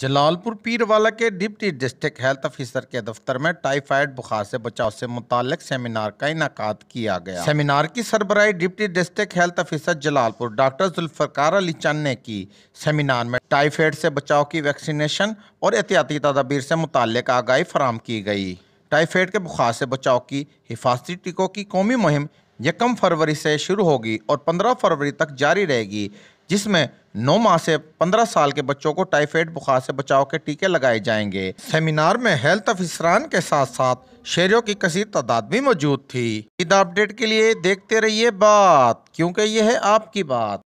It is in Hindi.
जलालपुर पीरवाला के डिप्टी डिस्ट्रिक्ट हेल्थ ऑफिसर के दफ्तर में टाइफाइड बुखार से बचाव से मुतल सेमिनार का इनका किया गया सेमिनार की सरबराही deputy district health officer Jalalpur doctor Zulfikar Ali Chand ने की सेमिनार में टाइफाइड से बचाव की वैक्सीनेशन और एहतियाती तदाबीर से मुतल आगाही फराम की गई टाइफाइड के बुखार से बचाव की हिफाजती टीकों की कौमी मुहिम यकम फरवरी से शुरू होगी और पंद्रह फरवरी तक जारी रहेगी जिसमें नौ माह से पंद्रह साल के बच्चों को टाइफाइड बुखार से बचाव के टीके लगाए जाएंगे सेमिनार में हेल्थ अफिसरान के साथ साथ शेरों की कसीर तादाद भी मौजूद थी ईद अपडेट के लिए देखते रहिए बात क्योंकि यह है आपकी बात